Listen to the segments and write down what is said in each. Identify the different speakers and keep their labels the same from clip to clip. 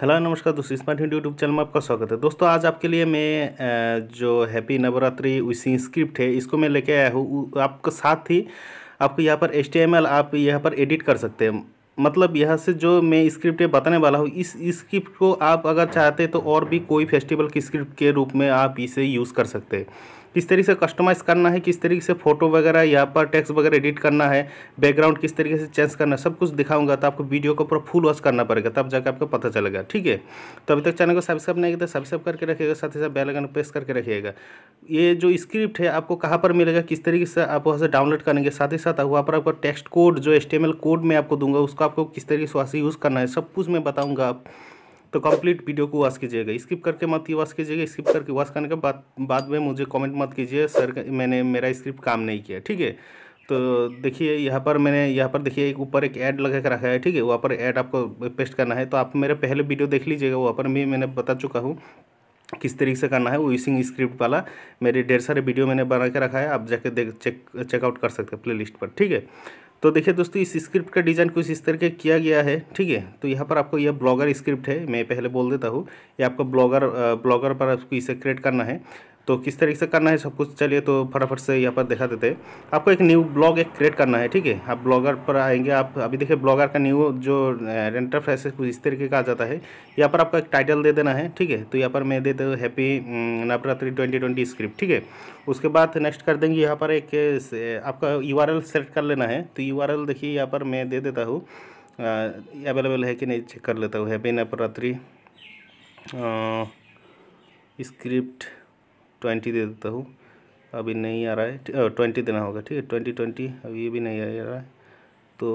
Speaker 1: hello नमस्कार दोस्तों smart hind YouTube channel में आपका स्वागत है दोस्तों आज आपके लिए मैं जो हैप्पी नवरात्रि उसी स्क्रिप्ट है इसको मैं लेके आया हूँ आपके साथ ही आपको यहाँ पर एच आप यहाँ पर एडिट कर सकते हैं मतलब यहाँ से जो मैं स्क्रिप्ट बताने वाला हूँ इस स्क्रिप्ट को आप अगर चाहते तो और भी कोई फेस्टिवल की स्क्रिप्ट के रूप में आप इसे यूज़ कर सकते हैं किस तरीके से कस्टमाइज़ करना है किस तरीके से फ़ोटो वगैरह या पर टेक्स्ट वगैरह एडिट करना है बैकग्राउंड किस तरीके से चेंज करना है सब कुछ दिखाऊंगा तो आपको वीडियो को पूरा फुल वॉच करना पड़ेगा तब जाकर आपको पता चलेगा ठीक है तो अभी तक चैनल को सब्सक्राइब नहीं किया तो सब्सक्राइब करके रखिएगा साथ ही साथ बेलगन प्रेस करके रखिएगा ये जो स्क्रिप्ट है आपको कहाँ पर मिलेगा किस तरीके से आप वहाँ से डाउनलोड करेंगे साथ ही साथ वहाँ पर आपको टेक्स्ट कोड जो एस कोड मैं आपको दूंगा उसको आपको किस तरीके से वहाँ से यूज़ करना है सब कुछ मैं बताऊँगा आप तो कंप्लीट वीडियो को वॉश कीजिएगा स्किप करके मत ही वॉश कीजिएगा स्किप करके वॉश करने के बाद बाद में मुझे कमेंट मत कीजिए सर मैंने मेरा स्क्रिप्ट काम नहीं किया ठीक है तो देखिए यहाँ पर मैंने यहाँ पर देखिए एक ऊपर एक ऐड लगा कर रखा है ठीक है वहाँ पर ऐड आपको पेस्ट करना है तो आप मेरे पहले वीडियो देख लीजिएगा वहाँ पर भी मैंने बता चुका हूँ किस तरीके से करना है वो स्क्रिप्ट वाला मेरे ढेर सारे वीडियो मैंने बना के रखा है आप जाके देख चेक चेकआउट कर सकते हैं लिस्ट पर ठीक है तो देखिए दोस्तों इस स्क्रिप्ट का डिज़ाइन कुछ इस तरह के किया गया है ठीक है तो यहाँ पर आपको यह ब्लॉगर स्क्रिप्ट है मैं पहले बोल देता हूँ ये आपका ब्लॉगर ब्लॉगर पर आपको इसे क्रिएट करना है तो किस तरीके से करना है सब कुछ चलिए तो फटाफट से यहाँ पर दिखा देते हैं आपको एक न्यू ब्लॉग एक क्रिएट करना है ठीक है आप ब्लॉगर पर आएंगे आप अभी देखिए ब्लॉगर का न्यू जो रेंटर फ्रेस कुछ इस तरीके का आ जाता है यहाँ पर आपको एक टाइटल दे देना है ठीक है तो यहाँ पर मैं दे हूँ happy Navratri twenty twenty script ठीक है उसके बाद नेक्स्ट कर देंगे यहाँ पर एक आपका यू सेलेक्ट कर लेना है तो यू देखिए यहाँ पर मैं दे देता हूँ अवेलेबल है कि नहीं चेक कर लेता हूँ हैप्पी नवरात्रि स्क्रिप्ट ट्वेंटी दे देता हूँ अभी नहीं आ रहा है ट्वेंटी देना होगा ठीक है ट्वेंटी ट्वेंटी अभी ये भी नहीं आ रहा है तो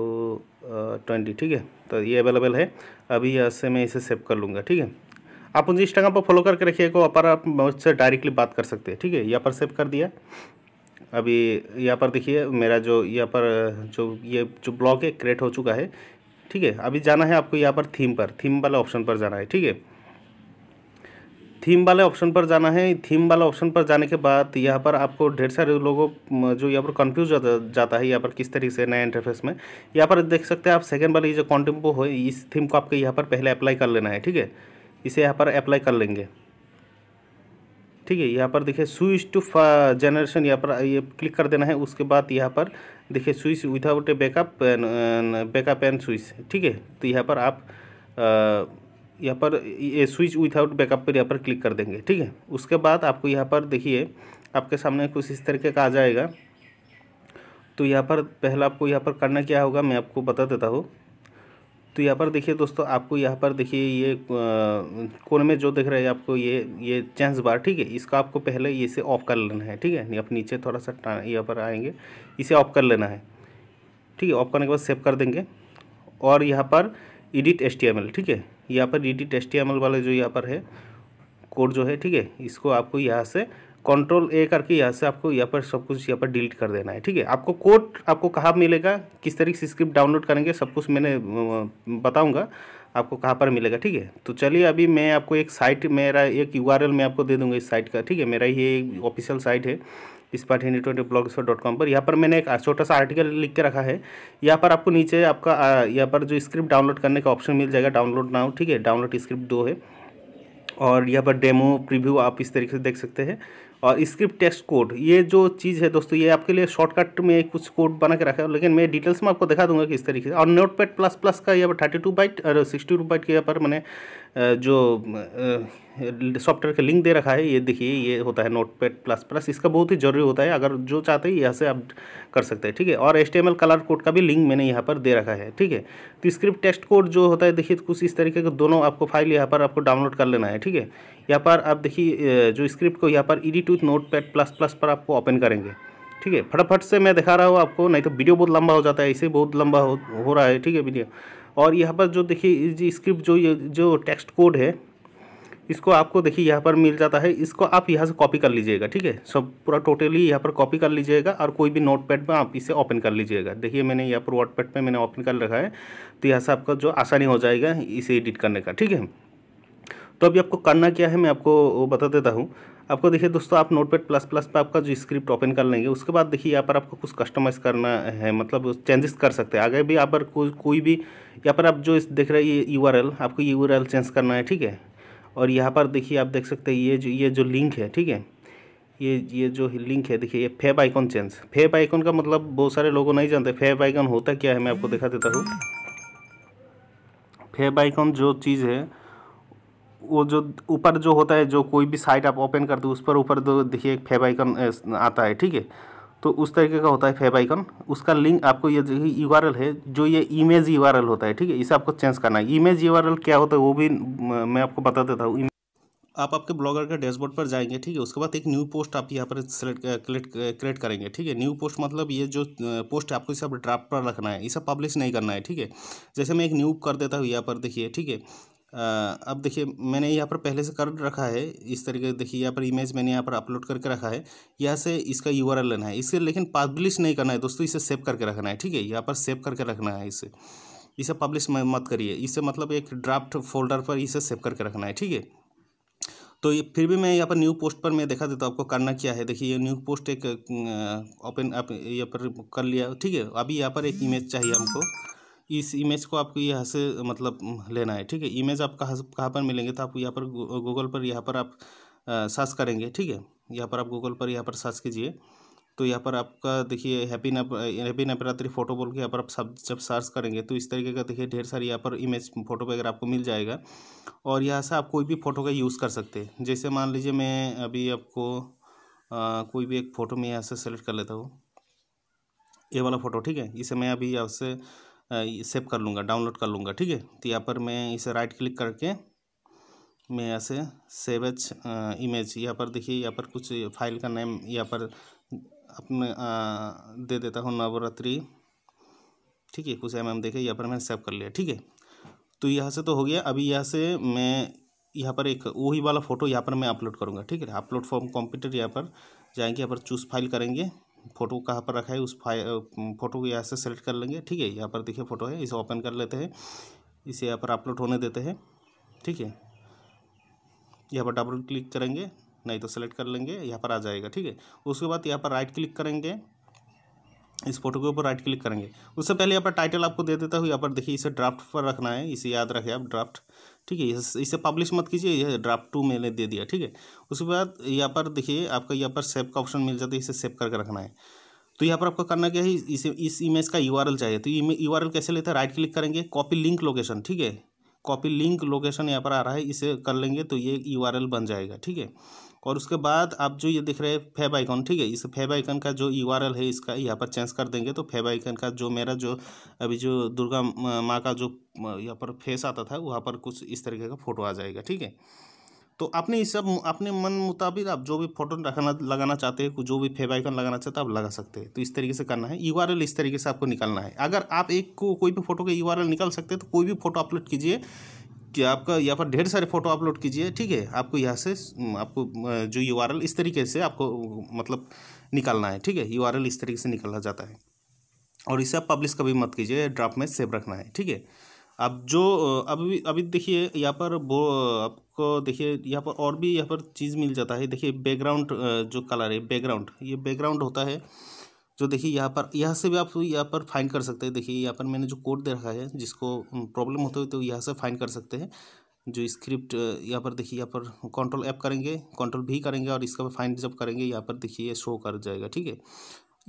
Speaker 1: ट्वेंटी ठीक है तो ये अवेलेबल है अभी यहाँ से मैं इसे सेव कर लूँगा ठीक है आप मुझे इंस्टाग्राम पर फॉलो करके रखिएगा पर आप मुझसे डायरेक्टली बात कर सकते हैं ठीक है यहाँ पर सेव कर दिया अभी यहाँ पर देखिए मेरा जो यहाँ पर जो ये जो ब्लॉग है क्रिएट हो चुका है ठीक है अभी जाना है आपको यहाँ पर थीम पर थीम वाला ऑप्शन पर जाना है ठीक है थीम वाले ऑप्शन पर जाना है थीम वाले ऑप्शन पर जाने के बाद यहाँ पर आपको ढेर सारे लोगों जो यहाँ पर कंफ्यूज जाता है यहाँ पर किस तरीके से नया इंटरफेस में यहाँ पर देख सकते हैं आप सेकेंड वाली जो कॉन्टेम्पो हो इस थीम को आपके यहाँ पर पहले अप्लाई कर लेना है ठीक है इसे यहाँ पर अप्लाई कर लेंगे ठीक है यहाँ पर देखिए स्विच टू जनरेशन यहाँ पर ये क्लिक कर देना है उसके बाद यहाँ पर देखिए switch without a backup backup and switch ठीक है तो यहाँ पर आप आ, यहाँ पर ये स्विच विथआउट बैकअप पर यहाँ पर क्लिक कर देंगे ठीक है उसके बाद आपको यहाँ पर देखिए आपके सामने कुछ इस तरीके का आ जाएगा तो यहाँ पर पहला आपको यहाँ पर करना क्या होगा मैं आपको बता देता हूँ तो यहाँ पर देखिए दोस्तों आपको यहाँ पर देखिए ये कोने में जो देख रहे हैं आपको ये ये चेंस बार ठीक है इसका आपको पहले ये से ऑफ कर लेना है ठीक है आप नीचे थोड़ा सा यहाँ पर आएंगे इसे ऑफ कर लेना है ठीक है ऑफ करने के बाद सेव कर देंगे और यहाँ पर एडिट एच ठीक है यहाँ पर ई डी टेस्टी अमल वाले जो यहाँ पर है कोड जो है ठीक है इसको आपको यहाँ से कंट्रोल ए करके यहाँ से आपको यहाँ पर सब कुछ यहाँ पर डिलीट कर देना है ठीक है आपको कोड आपको कहाँ मिलेगा किस तरीके से स्क्रिप्ट डाउनलोड करेंगे सब कुछ मैंने बताऊँगा आपको कहाँ पर मिलेगा ठीक है तो चलिए अभी मैं आपको एक साइट मेरा एक यू मैं आपको दे दूँगा इस साइट का ठीक है मेरा ये ऑफिशियल साइट है इस part Hindi twenty blog dot com पर यहाँ पर मैंने एक छोटा सा आर्टिकल लिख के रखा है यहाँ पर आपको नीचे आपका यहाँ पर जो स्क्रिप्ट डाउनलोड करने का ऑप्शन मिल जाएगा डाउनलोड नाउ ठीक है डाउनलोड स्क्रिप्ट दो है और यहाँ पर डेमो प्रीव्यू आप इस तरीके से देख सकते हैं और स्क्रिप्ट टेक्स्ट कोड ये जो चीज़ है दोस्तों ये आपके लिए शॉर्टकट में कुछ कोड बना के रखा है लेकिन मैं डिटेल्स में आपको दिखा दूंगा किस तरीके से और नोट पैड प्लस प्लस का यहाँ पर थर्टी टू बाइट और सिक्सटी टू बाइट के यहाँ पर मैंने जो सॉफ्टवेयर का लिंक दे रखा है ये देखिए ये होता है नोट पैड प्लस प्लस इसका बहुत ही ज़रूरी होता है अगर जो चाहते हैं यहाँ से आप कर सकते हैं ठीक है और एस कलर कोड का भी लिंक मैंने यहाँ पर दे रखा है ठीक है तो स्क्रिप्ट टेक्स्ट कोड जो होता है देखिए कुछ इस तरीके के दोनों आपको फाइल यहाँ पर आपको डाउनलोड कर लेना है ठीक है यहाँ पर आप देखिए जो स्क्रिप्ट को यहाँ पर edit to Notepad plus plus पर आपको ओपन करेंगे ठीक है फटाफट से मैं दिखा रहा हूँ आपको नहीं तो वीडियो बहुत लंबा हो जाता है इसे बहुत लंबा हो, हो रहा है ठीक है वीडियो और यहाँ पर जो देखिए स्क्रिप्ट जो ये जो टेक्स्ट कोड है इसको आपको देखिए यहाँ पर मिल जाता है इसको आप यहाँ से कॉपी कर लीजिएगा ठीक है सब पूरा टोटली यहाँ पर कॉपी कर लीजिएगा और कोई भी नोट पैड में आप इसे ओपन कर लीजिएगा देखिए मैंने यहाँ पर वाटपैड पे मैंने ओपन कर रखा है तो यहाँ से आपका जो आसानी हो जाएगा इसे एडिट करने का ठीक है तो अभी आपको करना क्या है मैं आपको बता देता हूँ आपको देखिए दोस्तों आप नोट प्लस प्लस पर आपका जो स्क्रिप्ट ओपन कर लेंगे उसके बाद देखिए यहाँ पर आपको कुछ कस्टमाइज़ करना है मतलब चेंजेस कर सकते हैं आगे भी यहाँ पर कोई कोई भी यहाँ पर आप जो देख रहे हैं ये यू आपको ये यू चेंज करना है ठीक है और यहाँ पर देखिए आप देख सकते हैं ये जो ये जो लिंक है ठीक है ये ये जो लिंक है देखिए ये favicon change favicon का मतलब बहुत सारे लोगों नहीं जानते फेब आइकॉन होता क्या है मैं आपको दिखा देता हूँ फेब आइकॉन जो चीज़ है वो जो ऊपर जो होता है जो कोई भी साइट आप ओपन करते हो उस पर ऊपर दो देखिए एक फेब आइकन आता है ठीक है तो उस तरीके का होता है फेब आइकन उसका लिंक आपको ये जो यू है जो ये इमेज यू होता है ठीक है इसे आपको चेंज करना है इमेज यू क्या होता है वो भी मैं आपको बता देता हूँ आप आपके ब्लॉगर के डैशबोर्ड पर जाएंगे ठीक है उसके बाद एक न्यू पोस्ट आप यहाँ पर सेलेक्ट क्रिएट करेंगे ठीक है न्यू पोस्ट मतलब ये जो पोस्ट है आपको इसे ड्राफ्ट पर रखना है इसे पब्लिश नहीं करना है ठीक है जैसे मैं एक न्यू कर देता हूँ यहाँ पर देखिए ठीक है अब देखिए मैंने यहाँ पर पहले से कर रखा है इस तरीके से देखिए यहाँ पर इमेज मैंने यहाँ पर अपलोड करके रखा है यहाँ से इसका यू लेना है इसे लेकिन पब्लिश नहीं करना है दोस्तों इसे सेव करके रखना है ठीक है यहाँ पर सेव करके रखना है इसे इसे पब्लिश मत करिए इसे मतलब एक ड्राफ्ट फोल्डर पर इसे सेव करके रखना है ठीक है तो ये फिर भी मैं यहाँ पर न्यू पोस्ट पर मैं देखा देता तो हूँ आपको करना क्या है देखिए ये न्यू पोस्ट एक ओपन आप यहाँ पर कर लिया ठीक है अभी यहाँ पर एक इमेज चाहिए हमको इस इमेज को आपको यहाँ से मतलब लेना है ठीक है इमेज आप कहाँ कहाँ पर मिलेंगे तो आप यहाँ पर गूगल पर यहाँ पर आप सर्च करेंगे ठीक है यहाँ पर आप गूगल पर यहाँ पर सर्च कीजिए तो यहाँ पर आपका देखिए हैप्पी नव हैप्पी नवरात्रि फोटो बोल के यहाँ पर आप सब जब सर्च करेंगे तो इस तरीके का देखिए ढेर सारी यहाँ पर इमेज फोटो वगैरह आपको मिल जाएगा और यहाँ से आप कोई भी फ़ोटो का यूज़ कर सकते हैं जैसे मान लीजिए मैं अभी आपको आ, कोई भी एक फ़ोटो में यहाँ से सेलेक्ट कर लेता हूँ ये वाला फ़ोटो ठीक है इसे मैं अभी यहाँ से सेव कर लूँगा डाउनलोड कर लूँगा ठीक है तो यहाँ पर मैं इसे राइट क्लिक करके मैं यहाँ से सेव एच इमेज यहाँ पर देखिए यहाँ पर कुछ फाइल का नेम यहाँ पर अपने आ, दे देता हूँ नवरात्रि ठीक है कुछ एम एम देखे यहाँ पर मैंने सेव कर लिया ठीक है तो यहाँ से तो हो गया अभी यहाँ से मैं यहाँ पर एक वही वाला फ़ोटो यहाँ पर मैं अपलोड करूँगा ठीक है अपलोड फॉर्म कंप्यूटर यहाँ पर जाएंगे यहाँ पर चूज़ फाइल करेंगे फोटो कहाँ पर रखा है उस फाइल फोटो को यहाँ से सेलेक्ट कर लेंगे ठीक है यहाँ पर देखिए फोटो है इसे ओपन कर लेते हैं इसे यहाँ पर अपलोड होने देते हैं ठीक है यहाँ पर डबल क्लिक करेंगे नहीं तो सेलेक्ट कर लेंगे यहाँ पर आ जाएगा ठीक है उसके बाद यहाँ पर राइट क्लिक करेंगे इस फोटो के ऊपर राइट क्लिक करेंगे उससे पहले यहाँ पर टाइटल आपको दे देता हूँ यहाँ पर देखिए इसे ड्राफ्ट पर रखना है इसे याद रखें आप ड्राफ्ट ठीक है इसे पब्लिश मत कीजिए यह ड्राफ्ट टू मैंने दे दिया ठीक है उसके बाद यहाँ पर देखिए आपका यहाँ पर सेव का ऑप्शन मिल जाता है इसे सेव करके रखना है तो यहाँ पर आपको करना क्या है इसे इस इमेज का यू चाहिए तो यू आर कैसे लेते हैं राइट क्लिक करेंगे कॉपी लिंक लोकेशन ठीक है कॉपी लिंक लोकेशन यहाँ पर आ रहा है इसे कर लेंगे तो ये यू बन जाएगा ठीक है और उसके बाद आप जो ये देख रहे हैं फेब आइकन ठीक है इस फेब आइकन का जो यू है इसका यहाँ पर चेंज कर देंगे तो फेब आइकन का जो मेरा जो अभी जो दुर्गा माँ का जो यहाँ पर फेस आता था वहाँ पर कुछ इस तरीके का फ़ोटो आ जाएगा ठीक है तो अपने इस सब अपने मन मुताबिक आप जो भी फोटो रखना लगाना चाहते हैं जो भी फेबाइकन लगाना चाहते हैं आप लगा सकते हैं तो इस तरीके से करना है यू इस तरीके से आपको निकालना है अगर आप एक को कोई भी फोटो का यू निकाल सकते हैं तो कोई भी फोटो अपलोड कीजिए कि आपका यहाँ पर ढेर सारे फ़ोटो अपलोड कीजिए ठीक है आपको यहाँ से हम्म, आपको जो यू इस तरीके से आपको मतलब निकालना है ठीक है यू इस तरीके से निकाला जाता है और इसे आप पब्लिश कभी मत कीजिए ड्राफ्ट में सेव रखना है ठीक है अब जो अभी अभी देखिए यहाँ पर वो आपको देखिए यहाँ पर और भी यहाँ पर चीज़ मिल जाता है देखिए बैकग्राउंड जो कलर है बैकग्राउंड ये बैकग्राउंड होता है जो देखिए यहाँ पर यहाँ से भी आप तो यहाँ पर फाइन कर सकते हैं देखिए यहाँ पर मैंने जो कोड दे रखा है जिसको प्रॉब्लम होते हुए तो यहाँ से फाइन कर सकते हैं जो स्क्रिप्ट यहाँ पर देखिए यहाँ पर कंट्रोल ऐप करेंगे कंट्रोल भी करेंगे और इसका फाइन जब करेंगे यहाँ पर देखिए ये शो कर जाएगा ठीक है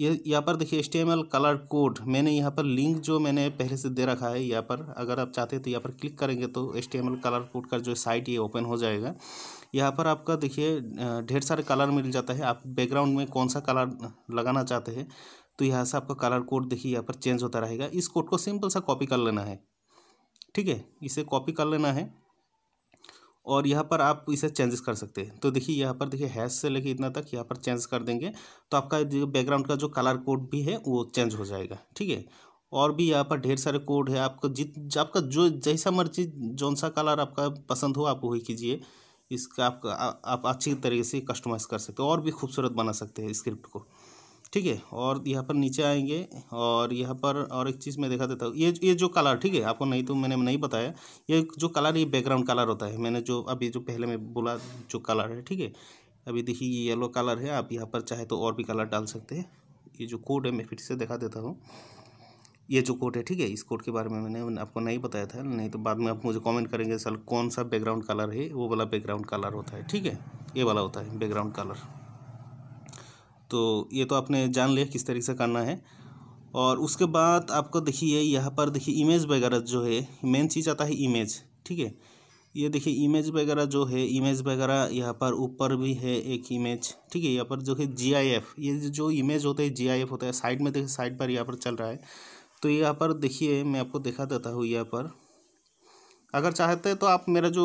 Speaker 1: ये यहाँ पर देखिए एस कलर कोड मैंने यहाँ पर लिंक जो मैंने पहले से दे रखा है यहाँ पर अगर आप चाहते हैं तो यहाँ पर क्लिक करेंगे तो एस कलर कोड का जो साइट ये ओपन हो जाएगा यहाँ पर आपका देखिए ढेर सारे कलर मिल जाता है आप बैकग्राउंड में कौन सा कलर लगाना चाहते हैं तो यहाँ से आपका कलर कोड देखिए यहाँ पर चेंज होता रहेगा इस कोड को सिंपल सा कॉपी कर लेना है ठीक है इसे कॉपी कर लेना है और यहाँ पर आप इसे चेंजेस कर सकते हैं तो देखिए यहाँ पर देखिए हैश से लेके इतना तक यहाँ पर चेंज कर देंगे तो आपका जो बैकग्राउंड का जो कलर कोड भी है वो चेंज हो जाएगा ठीक है और भी यहाँ पर ढेर सारे कोड है आपका जित आपका जो जैसा मर्जी जौन सा कलर आपका पसंद हो आप वही कीजिए इसका आप, आप अच्छी तरीके से कस्टमाइज़ कर सकते हो और भी खूबसूरत बना सकते हैं स्क्रिप्ट को ठीक है और यहाँ पर नीचे आएंगे और यहाँ पर और एक चीज़ मैं दिखा देता हूँ ये ये जो कलर ठीक है आपको नहीं तो मैंने नहीं बताया ये जो कलर ये बैकग्राउंड कलर होता है मैंने जो अभी जो पहले मैं बोला जो कलर है ठीक है अभी देखिए ये येलो कलर है आप यहाँ पर चाहे तो और भी कलर डाल सकते हैं ये जो कोड है मैं फिर से दिखा देता हूँ ये जो कोट है ठीक है इस कोट के बारे में मैंने आपको नहीं बताया था नहीं तो बाद में आप मुझे कमेंट करेंगे सर कौन सा बैकग्राउंड कलर है वो वाला बैकग्राउंड कलर होता है ठीक है ये वाला होता है बैकग्राउंड कलर तो ये तो आपने जान लिया किस तरीके से करना है और उसके बाद आपको देखिए यहाँ पर देखिए इमेज वगैरह जो है मेन चीज़ आता है इमेज ठीक है ये देखिए इमेज वगैरह जो है इमेज वगैरह यहाँ पर ऊपर भी है एक इमेज ठीक है यहाँ पर जो है जी आई एफ ये जो इमेज होता है जी आई एफ होता है साइड में देखिए साइड पर यहाँ पर चल रहा है तो यहाँ पर देखिए मैं आपको दिखा देता हूँ यहाँ पर अगर चाहते हैं तो आप मेरा जो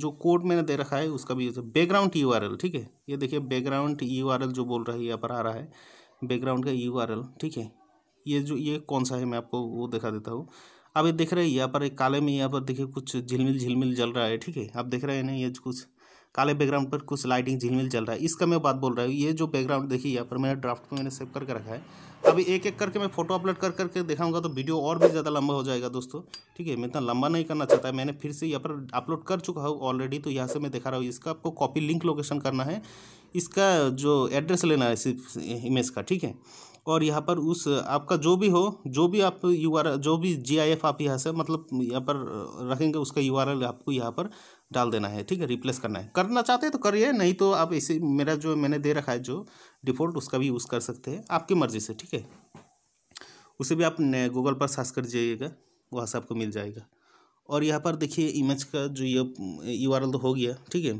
Speaker 1: जो कोड मैंने दे रखा है उसका भी बैकग्राउंड यू ठीक है ये देखिए बैकग्राउंड यू जो बोल रहा है यहाँ पर आ रहा है बैकग्राउंड का यू ठीक है ये जो ये कौन सा है मैं आपको वो दिखा देता हूँ अब ये देख रहे हैं यहाँ पर एक काले में यहाँ पर देखिए कुछ झिलमिल झिलमिल जल रहा है ठीक है आप देख रहे हैं ना ये कुछ काले बैकग्राउंड पर कुछ लाइटिंग झिलमिल चल रहा है इसका मैं बात बोल रहा हूँ ये जो बैकग्राउंड देखिए यहाँ पर मैंने ड्राफ्ट में मैंने सेव करके रखा है अभी एक एक करके मैं फोटो अपलोड कर करके दिखाऊंगा तो वीडियो और भी ज़्यादा लंबा हो जाएगा दोस्तों ठीक है मैं इतना लंबा नहीं करना चाहता है मैंने फिर से यहाँ पर अपलोड कर चुका हूँ ऑलरेडी तो यहाँ से मैं दिखा रहा हूँ इसका आपको कॉपी लिंक लोकेशन करना है इसका जो एड्रेस लेना है सिर्फ इमेज का ठीक है और यहाँ पर उस आपका जो भी हो जो भी आप यू जो भी जी आप यहाँ से मतलब यहाँ पर रखेंगे उसका यू आपको यहाँ पर डाल देना है ठीक है रिप्लेस करना है करना चाहते हैं तो करिए नहीं तो आप इसे मेरा जो मैंने दे रखा है जो डिफ़ॉल्ट उसका भी यूज़ कर सकते हैं आपकी मर्ज़ी से ठीक है उसे भी आप गूगल पर सर्च कर जाइएगा वहाँ से आपको मिल जाएगा और यहाँ पर देखिए इमेज का जो ये यू आर तो हो गया ठीक है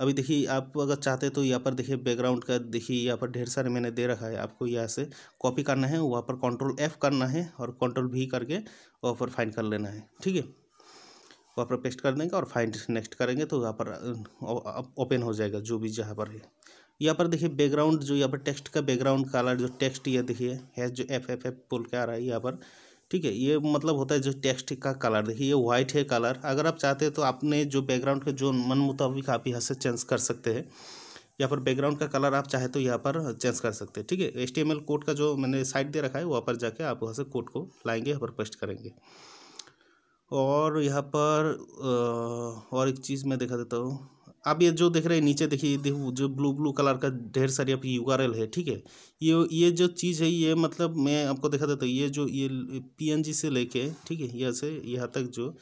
Speaker 1: अभी देखिए आप अगर चाहते तो यहाँ पर देखिए बैकग्राउंड का देखिए यहाँ पर ढेर सारे मैंने दे रखा है आपको यहाँ से कॉपी करना है वहाँ पर कंट्रोल एफ़ करना है और कंट्रोल भी करके वहाँ पर फाइन कर लेना है ठीक है वहाँ पर पेस्ट कर देंगे और फाइंड नेक्स्ट करेंगे तो यहाँ पर ओपन हो जाएगा जो भी जहाँ पर है यहाँ पर देखिए बैकग्राउंड जो यहाँ पर टेक्स्ट का बैकग्राउंड कलर जो टेक्स्ट ये देखिए है जो एफ एफ एफ बोल के आ रहा है यहाँ पर ठीक है ये मतलब होता है जो टेक्स्ट का कलर देखिए ये वाइट है कलर अगर आप चाहते हैं तो आपने जो बैकग्राउंड का जो मन मुताबिक आप यहाँ से चेंज कर सकते हैं या पर बैकग्राउंड का कलर आप चाहे तो यहाँ पर चेंज कर सकते हैं ठीक है एच टी कोड का जो मैंने साइट दे रखा है वहाँ पर जाके आप वहाँ से कोड को लाएंगे यहाँ पर पेस्ट करेंगे और यहाँ पर और एक चीज़ मैं दिखा देता हूँ आप ये जो देख रहे हैं नीचे देखिए देखो जो ब्लू ब्लू कलर का ढेर सारी आपकी यू है ठीक है ये ये जो चीज़ है ये मतलब मैं आपको दिखा देता हूँ ये जो ये पीएनजी से लेके ठीक है यहाँ से यहाँ तक जो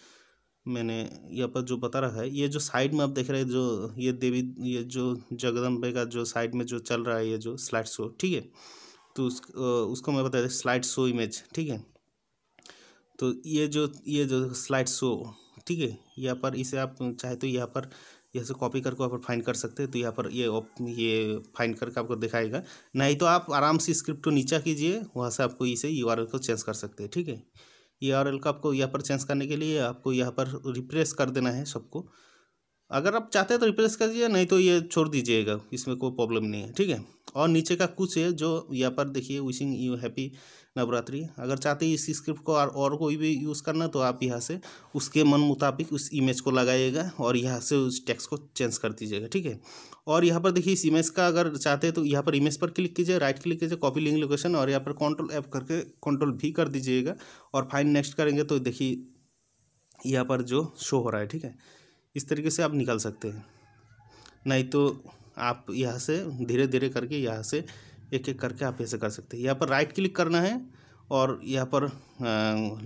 Speaker 1: मैंने यहाँ पर जो बता रहा है ये जो साइड में आप देख रहे हैं जो ये देवी ये जो जगदम्बे का जो साइड में जो चल रहा है ये जो स्लाइड शो ठीक है तो उस, उसको मैं बता दें स्लाइड शो इमेज ठीक है तो ये जो ये जो स्लाइड शो ठीक है यहाँ पर इसे आप चाहे तो यहाँ पर यहाँ से कॉपी करके वहाँ पर फाइंड कर सकते हैं तो यहाँ पर ये ये फाइंड करके आपको दिखाएगा नहीं तो आप आराम से स्क्रिप्ट को नीचा कीजिए वहाँ से आपको इसे यू को चेंज कर सकते हैं ठीक है यू को आपको यहाँ पर चेंज करने के लिए आपको यहाँ पर रिप्रेस कर देना है सबको अगर आप चाहते हैं तो रिप्लेस कर दीजिए नहीं तो ये छोड़ दीजिएगा इसमें कोई प्रॉब्लम नहीं है ठीक है और नीचे का कुछ है जो यहाँ पर देखिए विशिंग यू हैप्पी नवरात्रि अगर चाहते हैं इस स्क्रिप्ट को और कोई भी यूज़ करना तो आप यहाँ से उसके मन मुताबिक उस इमेज को लगाइएगा और यहाँ से उस टेक्स्ट को चेंज कर दीजिएगा ठीक है और यहाँ पर देखिए इस इमेज का अगर चाहते हैं तो यहाँ पर इमेज पर क्लिक कीजिए राइट क्लिक कीजिए कॉपी लिंक लोकेशन और यहाँ पर कंट्रोल ऐप करके कंट्रोल भी कर दीजिएगा और फाइन नेक्स्ट करेंगे तो देखिए यहाँ पर जो शो हो रहा है ठीक है इस तरीके से आप निकाल सकते हैं नहीं तो आप यहाँ से धीरे धीरे करके यहाँ से एक एक करके आप ऐसे कर सकते हैं यहाँ पर राइट क्लिक करना है और यहाँ पर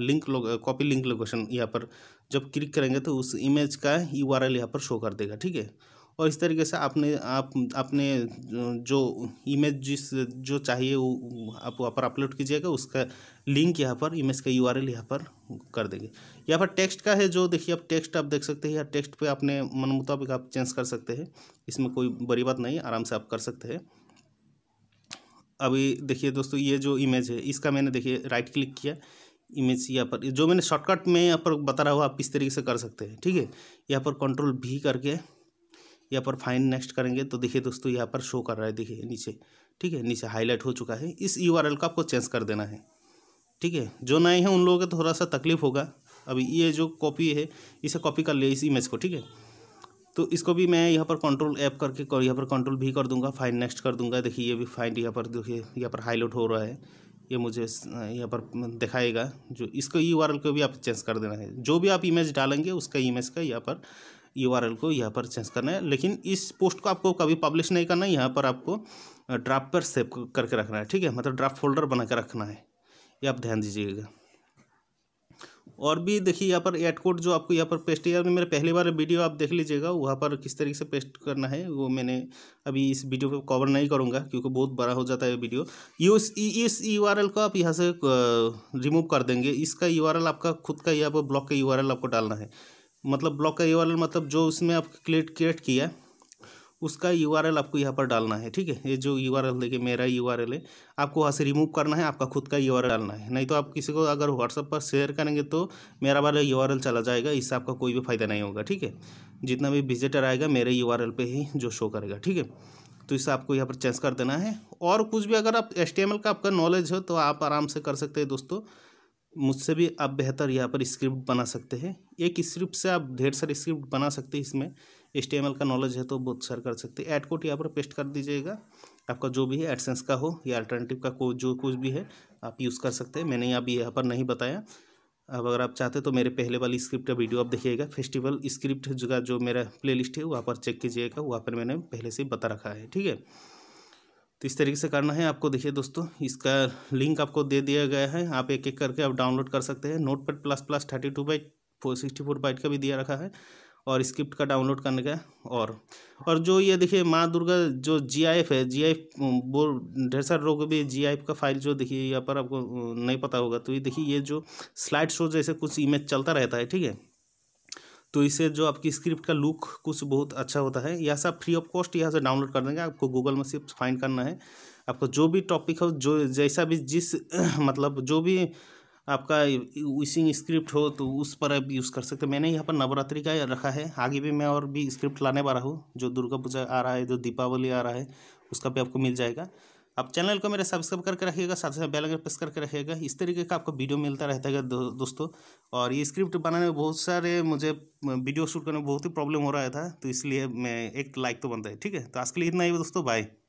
Speaker 1: लिंक लोग कॉपी लिंक लोकेशन यहाँ पर जब क्लिक करेंगे तो उस इमेज का यू आर एल यहाँ पर शो कर देगा ठीक है और इस तरीके से आपने आप अपने जो इमेज जिस जो चाहिए वो आप वहाँ पर अपलोड कीजिएगा उसका लिंक यहाँ पर इमेज का यू यहाँ पर कर देंगे यहाँ पर टेक्स्ट का है जो देखिए आप टेक्स्ट आप देख सकते हैं या टेक्स्ट पे अपने मन मुताबिक आप चेंज कर सकते हैं इसमें कोई बड़ी बात नहीं आराम से आप कर सकते हैं अभी देखिए दोस्तों ये जो इमेज है इसका मैंने देखिए राइट क्लिक किया इमेज यहाँ पर जो मैंने शॉर्टकट में यहाँ पर बता रहा हूँ आप इस तरीके से कर सकते हैं ठीक है यहाँ पर कंट्रोल भी करके यहाँ पर फाइन नेक्स्ट करेंगे तो देखिए दोस्तों यहाँ पर शो कर रहा है देखिए नीचे ठीक है नीचे हाईलाइट हो चुका है इस यू का आपको चेंज कर देना है ठीक है जो नए हैं उन लोगों का थोड़ा सा तकलीफ होगा अभी ये जो कॉपी है इसे कॉपी कर लिया इस इमेज को ठीक है तो इसको भी मैं यहाँ पर कंट्रोल ऐप करके यहाँ पर कंट्रोल भी कर दूंगा फाइन नेक्स्ट कर दूंगा देखिए ये भी फाइन यहाँ पर देखिए यहाँ पर हाईलाइट हो रहा है ये मुझे यहाँ पर दिखाएगा जो इसको यू आर को भी आप चेंज कर देना है जो भी आप इमेज डालेंगे उसका इमेज का यहाँ पर यू को यहाँ पर चेंज करना है लेकिन इस पोस्ट को आपको कभी पब्लिश नहीं करना है यहाँ पर आपको ड्राफ्ट पर सेव करके रखना है ठीक है मतलब ड्राफ्ट फोल्डर बना के रखना है ये आप ध्यान दीजिएगा और भी देखिए यहाँ पर एड कोड जो आपको यहाँ पर पेस्ट किया मेरे पहली बार वीडियो आप देख लीजिएगा वहाँ पर किस तरीके से पेस्ट करना है वो मैंने अभी इस वीडियो को कवर नहीं करूँगा क्योंकि बहुत बड़ा हो जाता है वीडियो यूस इस यू आर एल को आप यहाँ से रिमूव कर देंगे इसका यू आर एल आपका खुद का यहाँ पर ब्लॉक का यू आर एल आपको डालना है मतलब ब्लॉक का यू मतलब जो उसमें आप क्रिएट क्रिएट किया उसका यू आपको यहाँ पर डालना है ठीक है ये जो यू आर देखिए मेरा यू है आपको वहाँ से रिमूव करना है आपका खुद का यू डालना है नहीं तो आप किसी को अगर व्हाट्सअप पर शेयर करेंगे तो मेरा वाला यू चला जाएगा इससे आपका कोई भी फायदा नहीं होगा ठीक है जितना भी विजिटर आएगा मेरे यू आर पर ही जो शो करेगा ठीक है तो इसे आपको यहाँ पर चेंज कर देना है और कुछ भी अगर आप एस का आपका नॉलेज हो तो आप आराम से कर सकते हैं दोस्तों मुझसे भी आप बेहतर यहाँ पर स्क्रिप्ट बना सकते हैं एक स्क्रिप्ट से आप ढेर सारे स्क्रिप्ट बना सकते हैं इसमें एस का नॉलेज है तो बहुत सारा कर सकते हैं एड कोड यहाँ पर पेस्ट कर दीजिएगा आपका जो भी है एडसेंस का हो या अल्टरनेटिव का को जो कुछ भी है आप यूज़ कर सकते हैं मैंने अभी यहाँ पर नहीं बताया अब अगर आप चाहते तो मेरे पहले वाली स्क्रिप्ट का वीडियो आप देखिएगा फेस्टिवल स्क्रिप्ट जो मेरा लिस्ट है वहाँ पर चेक कीजिएगा वहाँ पर मैंने पहले से बता रखा है ठीक है तो इस तरीके से करना है आपको देखिए दोस्तों इसका लिंक आपको दे दिया गया है आप एक एक करके आप डाउनलोड कर सकते हैं Notepad plus plus thirty two by four sixty four byte का भी दिया रखा है और स्क्रिप्ट का डाउनलोड करने का और और जो ये देखिए माँ दुर्गा जो जीआईएफ है जीआईएफ वो ढेर सारे लोग भी जीआईएफ का फाइल जो देखिए यहाँ पर आपको नहीं पता होगा तो ये देखिए ये जो स्लाइड शो जैसे कुछ इमेज चलता रहता है ठीक है तो इससे जो आपकी स्क्रिप्ट का लुक कुछ बहुत अच्छा होता है यह सब फ्री ऑफ कॉस्ट यहाँ से डाउनलोड कर देंगे आपको गूगल में सिर्फ फाइंड करना है आपको जो भी टॉपिक हो जो जैसा भी जिस मतलब जो भी आपका विशिंग स्क्रिप्ट हो तो उस पर आप यूज़ कर सकते मैंने यहाँ पर नवरात्रि का रखा है आगे भी मैं और भी स्क्रिप्ट लाने वाला हूँ जो दुर्गा पूजा आ रहा है जो दीपावली आ रहा है उसका भी आपको मिल जाएगा आप चैनल को मेरा सब्सक्राइब करके रखिएगा साथ साथ बेल आइकन प्रेस करके रखिएगा इस तरीके का आपको वीडियो मिलता रहता है दो, दोस्तों और ये स्क्रिप्ट बनाने में बहुत सारे मुझे वीडियो शूट करने में बहुत ही प्रॉब्लम हो रहा था तो इसलिए मैं एक लाइक तो बनता है ठीक है तो आज के लिए इतना ही दोस्तों बाय